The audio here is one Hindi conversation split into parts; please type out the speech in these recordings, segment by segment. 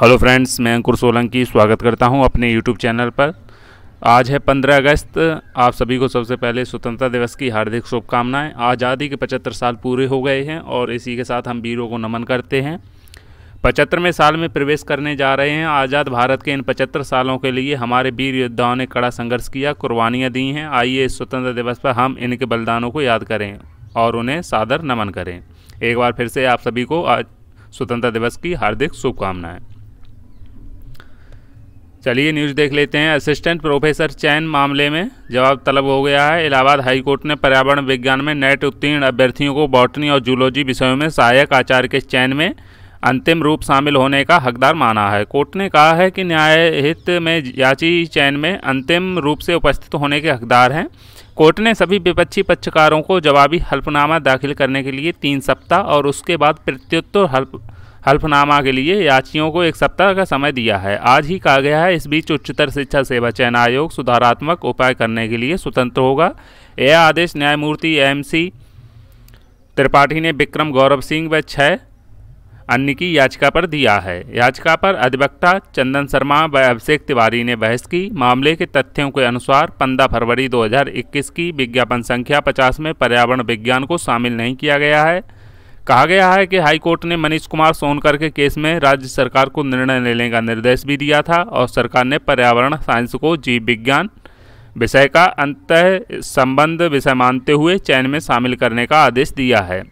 हेलो फ्रेंड्स मैं अंकुर सोलंकी स्वागत करता हूं अपने यूट्यूब चैनल पर आज है 15 अगस्त आप सभी को सबसे पहले स्वतंत्रता दिवस की हार्दिक शुभकामनाएं आज़ादी के 75 साल पूरे हो गए हैं और इसी के साथ हम वीरों को नमन करते हैं पचहत्तरवें साल में प्रवेश करने जा रहे हैं आज़ाद भारत के इन पचहत्तर सालों के लिए हमारे वीर योद्धाओं ने कड़ा संघर्ष किया कुर्बानियाँ दी हैं आइए इस स्वतंत्रता दिवस पर हम इनके बलिदानों को याद करें और उन्हें सादर नमन करें एक बार फिर से आप सभी को आज स्वतंत्रता दिवस की हार्दिक शुभकामनाएं चलिए न्यूज़ देख लेते हैं असिस्टेंट प्रोफेसर चैन मामले में जवाब तलब हो गया है इलाहाबाद हाईकोर्ट ने पर्यावरण विज्ञान में नेट उत्तीर्ण अभ्यर्थियों को बॉटनी और जूलॉजी विषयों में सहायक आचार्य के चयन में अंतिम रूप शामिल होने का हकदार माना है कोर्ट ने कहा है कि न्यायहित में याची चयन में अंतिम रूप से उपस्थित होने के हकदार हैं कोर्ट ने सभी विपक्षी पक्षकारों को जवाबी हल्फनामा दाखिल करने के लिए तीन सप्ताह और उसके बाद प्रत्युत्तर हल्फ हल्फनामा के लिए याचियों को एक सप्ताह का समय दिया है आज ही कहा गया है इस बीच उच्चतर शिक्षा सेवा चयन आयोग सुधारात्मक उपाय करने के लिए स्वतंत्र होगा यह आदेश न्यायमूर्ति एम सी त्रिपाठी ने विक्रम गौरव सिंह व छः अन्य की याचिका पर दिया है याचिका पर अधिवक्ता चंदन शर्मा व अभिषेक तिवारी ने बहस की मामले के तथ्यों के अनुसार 15 फरवरी 2021 की विज्ञापन संख्या 50 में पर्यावरण विज्ञान को शामिल नहीं किया गया है कहा गया है कि हाईकोर्ट ने मनीष कुमार सोनकर के केस में राज्य सरकार को निर्णय लेने का निर्देश भी दिया था और सरकार ने पर्यावरण साइंस को जीव विज्ञान विषय का अंत संबंध विषय मानते हुए चयन में शामिल करने का आदेश दिया है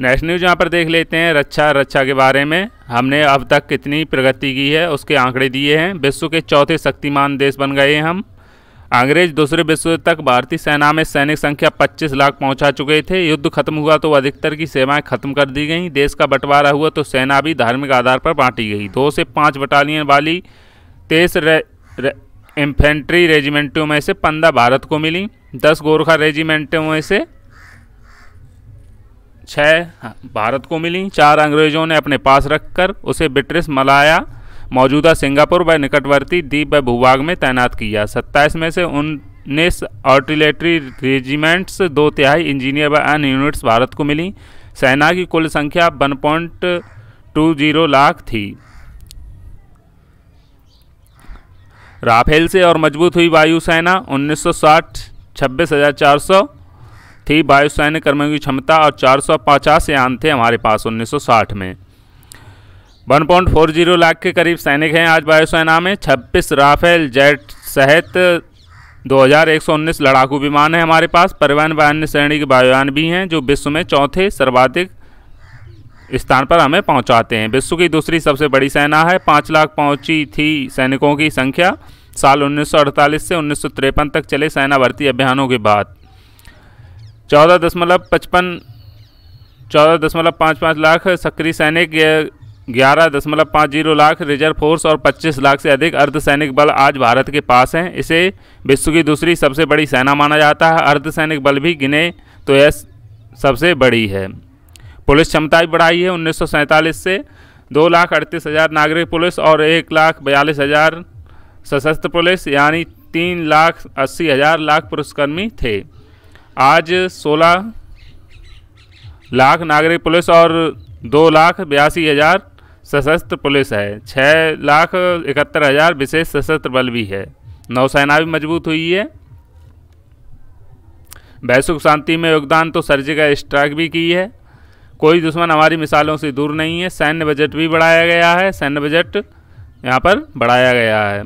नेक्स्ट न्यूज यहाँ पर देख लेते हैं रक्षा रक्षा के बारे में हमने अब तक कितनी प्रगति की है उसके आंकड़े दिए हैं विश्व के चौथे शक्तिमान देश बन गए हम अंग्रेज दूसरे विश्व युद्ध तक भारतीय सेना में सैनिक संख्या 25 लाख पहुंचा चुके थे युद्ध खत्म हुआ तो अधिकतर की सेवाएं खत्म कर दी गईं देश का बंटवारा हुआ तो सेना भी धार्मिक आधार पर बांटी गई दो से पाँच बटालियन वाली तेईस रे, रे, इन्फेंट्री रेजिमेंटों में से पंद्रह भारत को मिली दस गोरखा रेजिमेंटों में से छः हाँ, भारत को मिली चार अंग्रेज़ों ने अपने पास रखकर उसे ब्रिटिश मलाया मौजूदा सिंगापुर व निकटवर्ती द्वीप व भूभाग में तैनात किया सत्ताईस में से उन्नीस आर्टिलेटरी रेजिमेंट्स दो तिहाई इंजीनियर व अन यूनिट्स भारत को मिली सेना की कुल संख्या one point two zero lakh थी राफेल से और मजबूत हुई वायुसेना 1960 सौ थी वायुसैन्य कर्मियों की क्षमता और चार सौ पचास यान थे हमारे पास 1960 में one point four zero lakh के करीब सैनिक हैं आज वायुसेना में छब्बीस राफेल जेट सहित 2119 लड़ाकू विमान हैं हमारे पास परिवहन वाहन श्रेणी के वायुयान भी हैं जो विश्व में चौथे सर्वाधिक स्थान पर हमें पहुंचाते हैं विश्व की दूसरी सबसे बड़ी सेना है पाँच लाख पहुंची थी सैनिकों की संख्या साल 1948 से उन्नीस तक चले सेना भर्ती अभियानों के बाद चौदह दशमलव पचपन चौदह दशमलव पाँच पाँच लाख सक्रिय सैनिक ग्यारह दशमलव पाँच जीरो लाख रिजर्व फोर्स और पच्चीस लाख से अधिक अर्धसैनिक बल आज भारत के पास हैं इसे विश्व की दूसरी सबसे बड़ी सेना माना जाता है अर्धसैनिक बल भी गिने तो यह सबसे बड़ी है पुलिस क्षमता भी बढ़ाई है उन्नीस से दो लाख अड़तीस हज़ार नागरिक पुलिस और एक लाख बयालीस हज़ार सशस्त्र पुलिस यानी तीन लाख अस्सी हज़ार लाख पुलिसकर्मी थे आज सोलह लाख नागरिक पुलिस और दो लाख बयासी हज़ार सशस्त्र पुलिस है छः लाख इकहत्तर हज़ार विशेष सशस्त्र बल भी है नौसेना भी मजबूत हुई है वैश्विक शांति में योगदान तो सर्जिकल स्ट्राइक भी की है कोई दुश्मन हमारी मिसालों से दूर नहीं है सैन्य बजट भी बढ़ाया गया है सैन्य बजट यहाँ पर बढ़ाया गया है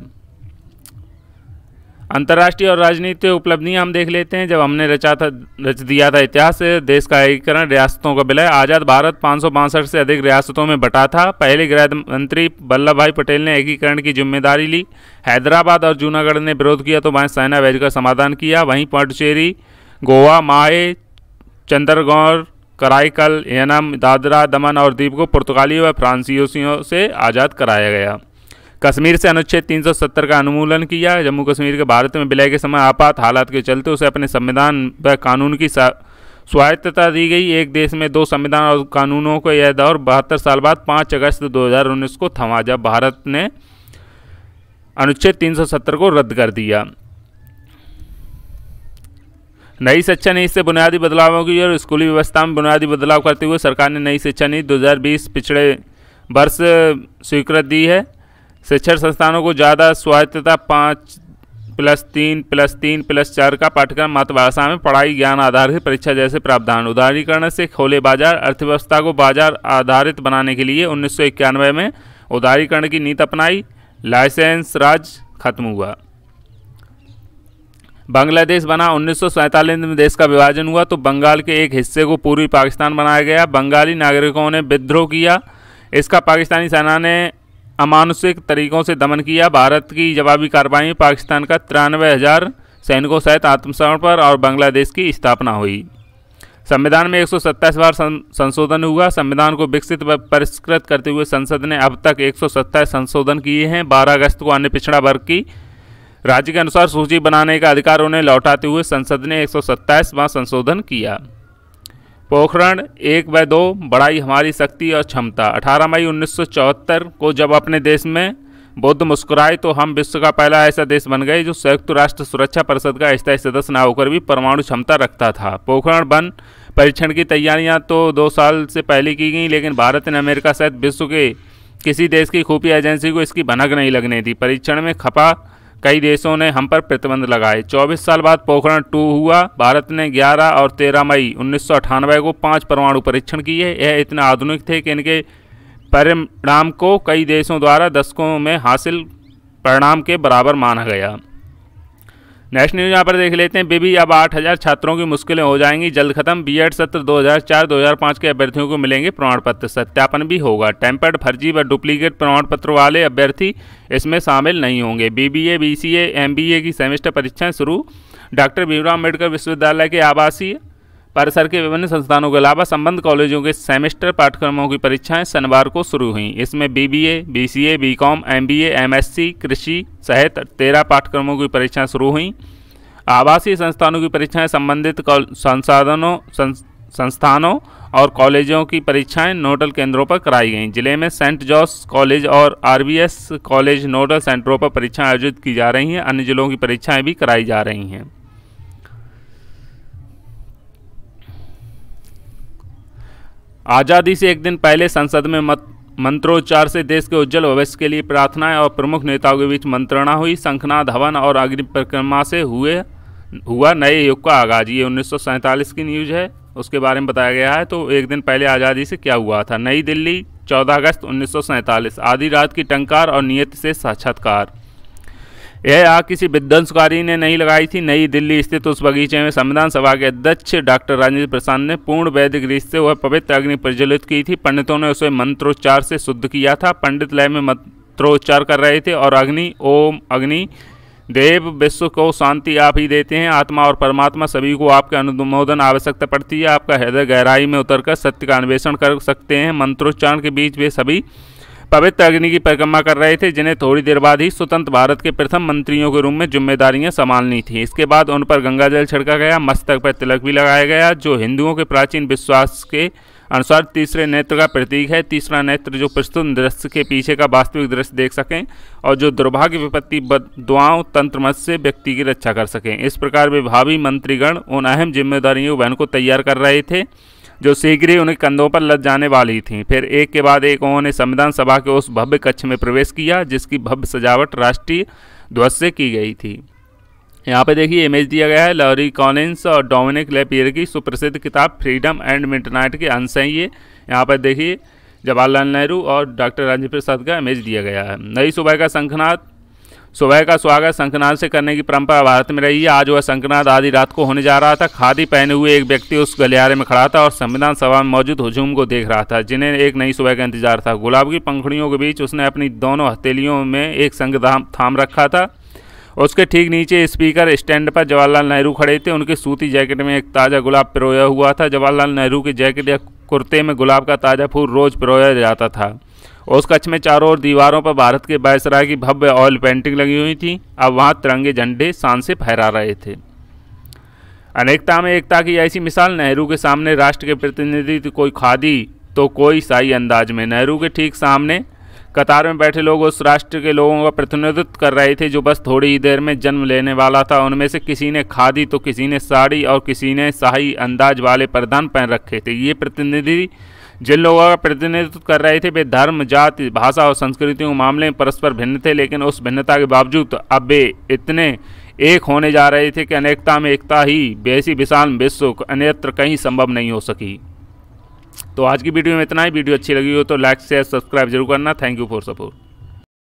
अंतर्राष्ट्रीय और राजनीतिक उपलब्धियां हम देख लेते हैं जब हमने रचा था रच दिया था इतिहास देश का एकीकरण रियासतों का विलय आज़ाद भारत पाँच से अधिक रियासतों में बटा था पहले गृह मंत्री वल्लभ भाई पटेल ने एकीकरण की जिम्मेदारी ली हैदराबाद और जूनागढ़ ने विरोध किया तो वहाँ सेना भेजकर समाधान किया वहीं पांडुचेरी गोवा माए चंद्रगौर कराईकल एनम दादरा दमन और द्वीप को पुर्तगालियों व फ्रांसीसियों से आज़ाद कराया गया कश्मीर से अनुच्छेद 370 का अनुमूलन किया जम्मू कश्मीर के भारत में विलय के समय आपात हालात के चलते उसे अपने संविधान व कानून की स्वायत्तता दी गई एक देश में दो संविधान और कानूनों को यह दौर बहत्तर साल बाद पाँच अगस्त दो को थमा जब भारत ने अनुच्छेद तीन को रद्द कर दिया नई शिक्षा नीति से बुनियादी बदलावों की और स्कूली व्यवस्था में बुनियादी बदलाव करते हुए सरकार ने नई शिक्षा नीति 2020 पिछड़े वर्ष स्वीकृत दी है शिक्षण संस्थानों को ज़्यादा स्वायत्तता पाँच प्लस तीन प्लस तीन प्लस चार का पाठ्यक्रम मातृभाषा में पढ़ाई ज्ञान आधारित परीक्षा जैसे प्रावधान उदारीकरण से खोले बाजार अर्थव्यवस्था को बाजार आधारित बनाने के लिए उन्नीस में उदारीकरण की नीति अपनाई लाइसेंस राज खत्म हुआ बांग्लादेश बना उन्नीस में देश का विभाजन हुआ तो बंगाल के एक हिस्से को पूर्वी पाकिस्तान बनाया गया बंगाली नागरिकों ने विद्रोह किया इसका पाकिस्तानी सेना ने अमानुषिक तरीकों से दमन किया भारत की जवाबी कार्रवाई में पाकिस्तान का तिरानवे हज़ार सैनिकों सहित आत्मसमर्पण और बांग्लादेश की स्थापना हुई संविधान में एक बार संशोधन हुआ संविधान को विकसित व परिष्कृत करते हुए संसद ने अब तक एक संशोधन किए हैं 12 अगस्त को अन्य पिछड़ा वर्ग की राज्य के अनुसार सूची बनाने का अधिकार उन्हें लौटाते हुए संसद ने एक सौ संशोधन किया पोखरण एक व दो बढ़ाई हमारी शक्ति और क्षमता 18 मई 1974 को जब अपने देश में बौद्ध मुस्कुराए तो हम विश्व का पहला ऐसा देश बन गए जो संयुक्त राष्ट्र सुरक्षा परिषद का स्थायी सदस्य ना होकर भी परमाणु क्षमता रखता था पोखरण वन परीक्षण की तैयारियां तो दो साल से पहले की गई लेकिन भारत ने अमेरिका सहित विश्व के किसी देश की खुफिया एजेंसी को इसकी भनक नहीं लगने दी परीक्षण में खपा कई देशों ने हम पर प्रतिबंध लगाए 24 साल बाद पोखरण टू हुआ भारत ने 11 और 13 मई उन्नीस को पांच परमाणु परीक्षण किए यह इतने आधुनिक थे कि इनके परिणाम को कई देशों द्वारा दशकों में हासिल परिणाम के बराबर माना गया नेक्स्ट न्यूज यहाँ पर देख लेते हैं बेबी अब 8000 छात्रों की मुश्किलें हो जाएंगी जल्द खत्म बीएड सत्र 2004-2005 के अभ्यर्थियों को मिलेंगे प्रमाण पत्र सत्यापन भी होगा टेम्पर्ड फर्जी व डुप्लीकेट प्रमाण पत्र वाले अभ्यर्थी इसमें शामिल नहीं होंगे बीबीए बीसीए एमबीए की सेमेस्टर परीक्षाएं शुरू डॉक्टर भीमराव अम्बेडकर विश्वविद्यालय के आवासीय परिसर के विभिन्न संस्थानों के अलावा संबंध कॉलेजों के सेमेस्टर पाठ्यक्रमों की परीक्षाएं शनिवार को शुरू हुई इसमें BBA, BCA, BCom, MBA, MSc, कृषि सहित तेरह पाठ्यक्रमों की परीक्षाएं शुरू हुई आवासीय संस्थानों की परीक्षाएं संबंधित संसाधनों संस्थानों और कॉलेजों की परीक्षाएं नोडल केंद्रों पर कराई गईं जिले में सेंट जॉस कॉलेज और आरबीएस कॉलेज नोडल सेंटरों पर परीक्षाएं आयोजित की जा रही हैं अन्य जिलों की परीक्षाएं भी कराई जा रही हैं आज़ादी से एक दिन पहले संसद में मत मंत्रोच्चार से देश के उज्जवल भविष्य के लिए प्रार्थनाएं और प्रमुख नेताओं के बीच मंत्रणा हुई शंखनाद हवन और अग्नि परिक्रमा से हुए हुआ नए युग का आगाज ये उन्नीस की न्यूज़ है उसके बारे में बताया गया है तो एक दिन पहले आज़ादी से क्या हुआ था नई दिल्ली 14 अगस्त उन्नीस आधी रात की टंकार और नियत से साक्षात्कार यह आग किसी विध्वंसकारी ने नहीं लगाई थी नई दिल्ली स्थित उस बगीचे में संविधान सभा के अध्यक्ष डॉक्टर राजेंद्र प्रसाद ने पूर्ण वैदिक रीत से वह पवित्र अग्नि प्रज्वलित की थी पंडितों ने उसे मंत्रोच्चार से शुद्ध किया था पंडित लय में मंत्रोच्चार कर रहे थे और अग्नि ओम अग्नि देव विश्व को शांति आप ही देते हैं आत्मा और परमात्मा सभी को आपके अनुमोदन आवश्यकता पड़ती है आपका हृदय गहराई में उतरकर सत्य का अन्वेषण कर सकते हैं मंत्रोच्चारण के बीच वे सभी पवित्र अग्नि की परिक्रमा कर रहे थे जिन्हें थोड़ी देर बाद ही स्वतंत्र भारत के प्रथम मंत्रियों के रूप में जिम्मेदारियां संभालनी थी इसके बाद उन पर गंगा जल छिड़का गया मस्तक पर तिलक भी लगाया गया जो हिंदुओं के प्राचीन विश्वास के अनुसार तीसरे नेत्र का प्रतीक है तीसरा नेत्र जो प्रस्तुत दृश्य के पीछे का वास्तविक दृश्य देख सकें और जो दुर्भाग्य विपत्ति दुआओं तंत्र मत से व्यक्ति की रक्षा कर सकें इस प्रकार विभावी मंत्रीगण उन अहम जिम्मेदारियों बहन को तैयार कर रहे थे जो शीघ्र ही उनके कंधों पर लद जाने वाली थी फिर एक के बाद एक उन्होंने संविधान सभा के उस भव्य कक्ष में प्रवेश किया जिसकी भव्य सजावट राष्ट्रीय ध्वज से की गई थी यहाँ पे देखिए इमेज दिया गया है लॉरी कॉलिन्स और डोमिनिक लेपियर की सुप्रसिद्ध किताब फ्रीडम एंड मिटनाइट के अंश हैं ये यहाँ पर देखिए जवाहरलाल नेहरू और डॉक्टर राजेंद्र प्रसाद का इमेज दिया गया है नई सुबह का शंखनाथ सुबह का स्वागत शंखनाद से करने की परंपरा भारत में रही है आज वह शंखनाद आधी रात को होने जा रहा था खादी पहने हुए एक व्यक्ति उस गलियारे में खड़ा था और संविधान सभा में मौजूद हुजूम को देख रहा था जिन्हें एक नई सुबह का इंतजार था गुलाब की पंखड़ियों के बीच उसने अपनी दोनों हथेलियों में एक संग थाम रखा था उसके ठीक नीचे स्पीकर स्टैंड पर जवाहरलाल नेहरू खड़े थे उनकी सूती जैकेट में एक ताज़ा गुलाब पिरोया हुआ था जवाहरलाल नेहरू की जैकेट या कुर्ते में गुलाब का ताज़ा फूल रोज़ पिरोया जाता था उस कक्ष में चारों ओर दीवारों पर भारत के बायसराय की भव्य ऑयल पेंटिंग लगी हुई थी अब वहाँ तिरंगे झंडे शान से फहरा रहे थे अनेकता में एकता की ऐसी मिसाल नेहरू के सामने राष्ट्र के प्रतिनिधि कोई खादी तो कोई साई अंदाज में नेहरू के ठीक सामने कतार में बैठे लोग उस राष्ट्र के लोगों का प्रतिनिधित्व कर रहे थे जो बस थोड़ी ही देर में जन्म लेने वाला था उनमें से किसी ने खादी तो किसी ने साड़ी और किसी ने शाही अंदाज वाले प्रदान पहन रखे थे ये प्रतिनिधि जिन लोगों का प्रतिनिधित्व कर रहे थे वे धर्म जाति भाषा और संस्कृतियों मामले में परस्पर भिन्न थे लेकिन उस भिन्नता के बावजूद अब वे इतने एक होने जा रहे थे कि अनेकता में एकता ही वैसी विशाल विश्व अन्यत्र कहीं संभव नहीं हो सकी तो आज की वीडियो में इतना ही वीडियो अच्छी लगी हो तो लाइक शेयर सब्सक्राइब जरूर करना थैंक यू फॉर सपोर्ट